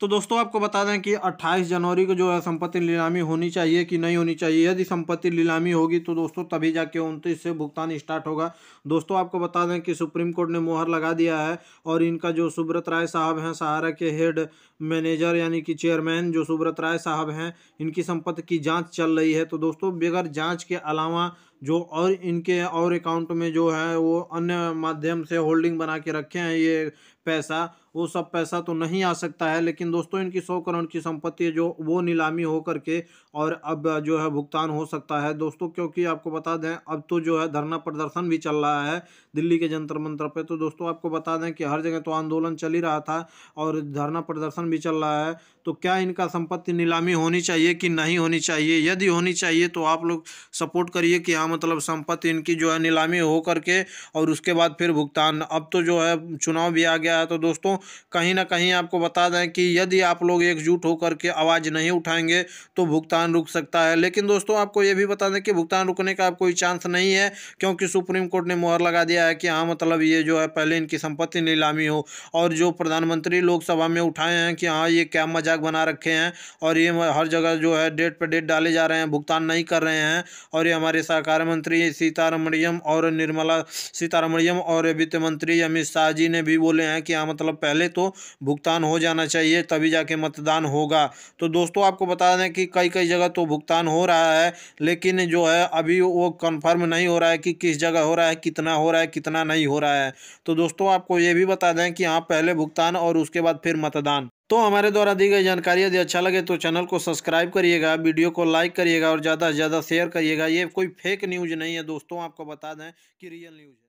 तो दोस्तों आपको बता दें कि 28 जनवरी को जो है संपत्ति नीलामी होनी चाहिए कि नहीं होनी चाहिए यदि संपत्ति नीलामी होगी तो दोस्तों तभी जाके उनतीस से भुगतान स्टार्ट होगा दोस्तों आपको बता दें कि सुप्रीम कोर्ट ने मोहर लगा दिया है और इनका जो सुब्रत राय साहब हैं सहारा के हेड मैनेजर यानी कि चेयरमैन जो सुब्रत राय साहब हैं इनकी संपत्ति की जाँच चल रही है तो दोस्तों बगैर जाँच के अलावा जो और इनके और अकाउंट में जो है वो अन्य माध्यम से होल्डिंग बना के रखे हैं ये पैसा वो सब पैसा तो नहीं आ सकता है लेकिन दोस्तों इनकी सौ करोड़ की संपत्ति जो वो नीलामी हो करके और अब जो है भुगतान हो सकता है दोस्तों क्योंकि आपको बता दें अब तो जो है धरना प्रदर्शन भी चल रहा है दिल्ली के जंतर मंत्र पे तो दोस्तों आपको बता दें कि हर जगह तो आंदोलन चल ही रहा था और धरना प्रदर्शन भी चल रहा है तो क्या इनका संपत्ति नीलामी होनी चाहिए कि नहीं होनी चाहिए यदि होनी चाहिए तो आप लोग सपोर्ट करिए कि हम मतलब संपत्ति इनकी जो है नीलामी हो करके और उसके बाद फिर भुगतान अब तो जो है चुनाव भी आ गया है तो दोस्तों कहीं ना कहीं आपको बता दें कि यदि आप लोग एकजुट होकर के आवाज़ नहीं उठाएंगे तो भुगतान रुक सकता है लेकिन दोस्तों आपको ये भी बता दें कि भुगतान रुकने का कोई चांस नहीं है क्योंकि सुप्रीम कोर्ट ने मोहर लगा दिया है कि हाँ मतलब ये जो है पहले इनकी संपत्ति नीलामी हो और जो प्रधानमंत्री लोकसभा में उठाए हैं कि हाँ ये क्या मजाक बना रखे हैं और ये हर जगह जो है डेट पर डेट डाले जा रहे हैं भुगतान नहीं कर रहे हैं और ये हमारे सरकार वित्त मंत्री सीतारमणियम और निर्मला सीतारमणियम और वित्त मंत्री अमित शाह जी ने भी बोले हैं कि हाँ मतलब पहले तो भुगतान हो जाना चाहिए तभी जाके मतदान होगा तो दोस्तों आपको बता दें कि कई कई जगह तो भुगतान हो रहा है लेकिन जो है अभी वो कन्फर्म नहीं हो रहा है कि किस जगह हो रहा है कितना हो रहा है कितना नहीं हो रहा है तो दोस्तों आपको ये भी बता दें कि हाँ पहले भुगतान और उसके बाद फिर मतदान तो हमारे द्वारा दी गई जानकारी यदि अच्छा लगे तो चैनल को सब्सक्राइब करिएगा वीडियो को लाइक करिएगा और ज़्यादा से ज़्यादा शेयर करिएगा ये कोई फेक न्यूज़ नहीं है दोस्तों आपको बता दें कि रियल न्यूज़ है